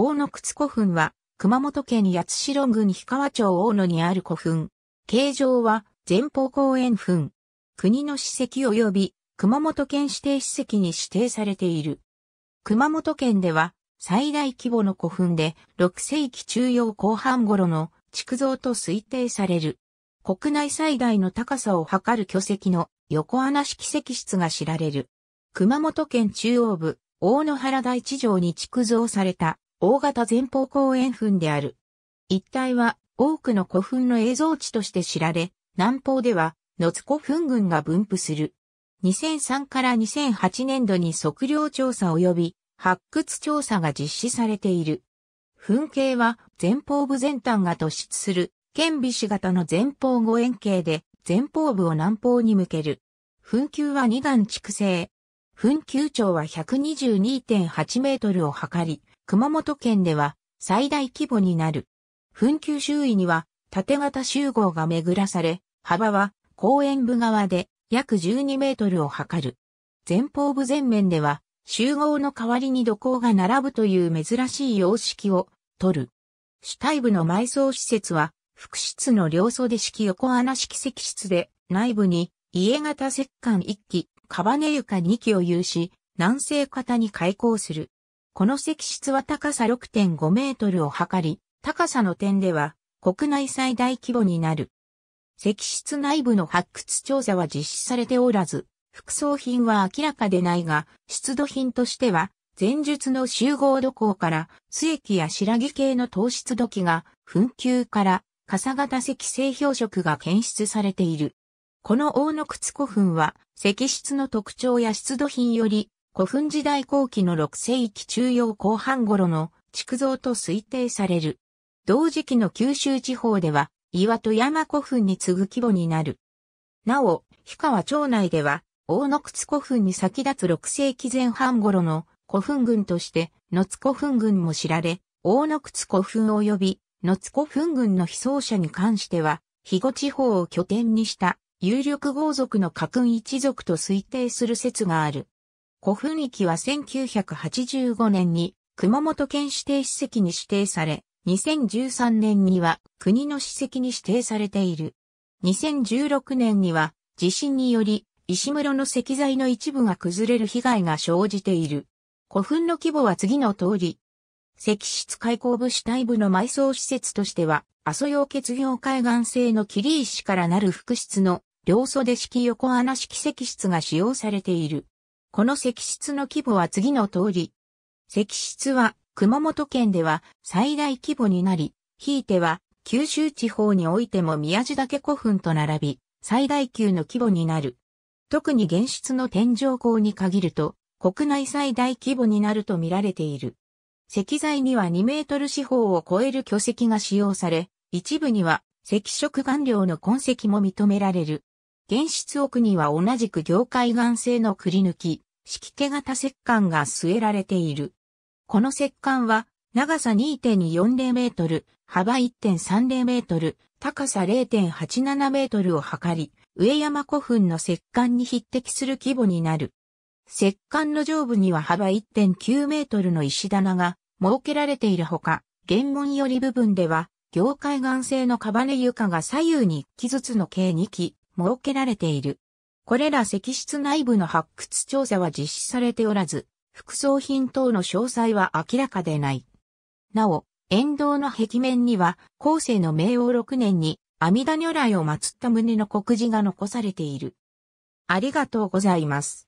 大野靴古墳は、熊本県八代郡氷川町大野にある古墳。形状は、前方後円墳。国の史跡及び、熊本県指定史跡に指定されている。熊本県では、最大規模の古墳で、6世紀中央後半頃の築造と推定される。国内最大の高さを測る巨石の横穴式石室が知られる。熊本県中央部、大野原台地上に築造された大型前方後円墳である。一帯は多くの古墳の映像地として知られ、南方では野津古墳群が分布する。2003から2008年度に測量調査及び発掘調査が実施されている。墳形は前方部前端が突出する、顕美士型の前方後円形で、前方部を南方に向ける。墳丘は2段築成。墳丘長は122.8メートルを測り、熊本県では最大規模になる。墳丘周囲には縦型集合が巡らされ、幅は公園部側で約12メートルを測る。前方部前面では集合の代わりに土工が並ぶという珍しい様式を取る。主体部の埋葬施設は、副室の両袖式横穴式石室で、内部に家型石棺1基、カバネ床2基を有し、南西型に開口する。この石室は高さ6.5メートルを測り、高さの点では国内最大規模になる。石室内部の発掘調査は実施されておらず、副葬品は明らかでないが、出土品としては、前述の集合土坑から、須液や白木系の糖質土器が、紛糾から、傘型石製標色が検出されている。この大野靴古墳は、石室の特徴や出土品より、古墳時代後期の6世紀中央後半頃の築造と推定される。同時期の九州地方では、岩戸山古墳に次ぐ規模になる。なお、氷川町内では、大野靴古墳に先立つ6世紀前半頃の古墳群として、野津古墳群も知られ、大野靴古墳及び野津古墳群の被葬者に関しては、肥後地方を拠点にした有力豪族の家訓一族と推定する説がある。古墳域は1985年に熊本県指定史跡に指定され、2013年には国の史跡に指定されている。2016年には地震により石室の石材の一部が崩れる被害が生じている。古墳の規模は次の通り。石室開口部主体部の埋葬施設としては、阿蘇用結業海岸製の霧石からなる複室の両袖式横穴式石室が使用されている。この石室の規模は次の通り。石室は熊本県では最大規模になり、ひいては九州地方においても宮地岳古墳と並び、最大級の規模になる。特に現室の天井港に限ると、国内最大規模になると見られている。石材には2メートル四方を超える巨石が使用され、一部には石色顔料の痕跡も認められる。原質奥には同じく凝灰岩製のくり抜き、敷け型石管が据えられている。この石管は、長さ2.40メートル、幅1.30メートル、高さ0.87メートルを測り、上山古墳の石管に匹敵する規模になる。石管の上部には幅1.9メートルの石棚が設けられているほか、原門より部分では、凝灰岩製のカバネ床が左右に1基ずつの計2基、設けられている。これら石室内部の発掘調査は実施されておらず、副葬品等の詳細は明らかでない。なお、沿道の壁面には、後世の明王6年に、阿弥陀如来を祀った旨の告示が残されている。ありがとうございます。